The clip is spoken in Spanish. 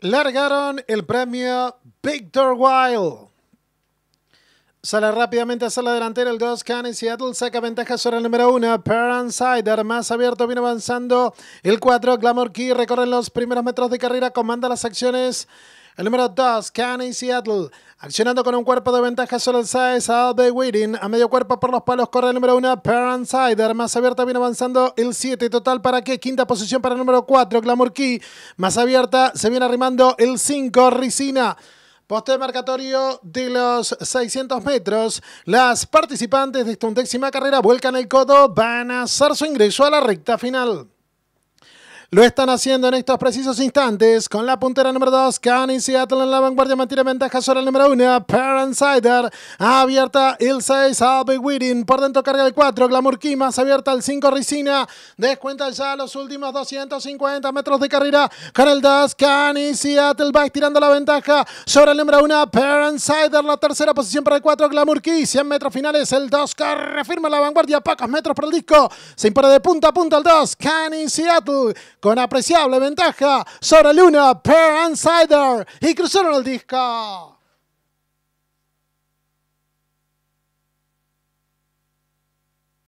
largaron el premio Victor Wild. Sale rápidamente a la delantera el 2 Can y Seattle saca ventaja sobre el número 1 Per más abierto viene avanzando el 4 Glamour Key recorre los primeros metros de carrera comanda las acciones el número 2, Kenny Seattle. Accionando con un cuerpo de ventaja solo el 6, the A medio cuerpo por los palos corre el número 1, Parent Sider. Más abierta viene avanzando el 7. Total para qué? Quinta posición para el número 4, Glamour Más abierta se viene arrimando el 5, Ricina. Poste marcatorio de los 600 metros. Las participantes de esta undécima carrera vuelcan el codo. Van a hacer su ingreso a la recta final. Lo están haciendo en estos precisos instantes con la puntera número 2, Connie Seattle en la vanguardia mantiene ventaja sobre el número 1, Perrinsider, Abierta el 6, Big Winning. Por dentro carga el 4, Glamour más Abierta el 5, Ricina. Descuenta ya los últimos 250 metros de carrera con el 2, Connie Seattle va tirando la ventaja sobre el número 1, Perrinsider, La tercera posición para el 4, Glamour 100 metros finales, el 2 que refirma la vanguardia. Pocos metros por el disco. Se impone de punta a punta el 2, Connie Seattle con apreciable ventaja sobre Luna Per Insider y cruzaron el disco.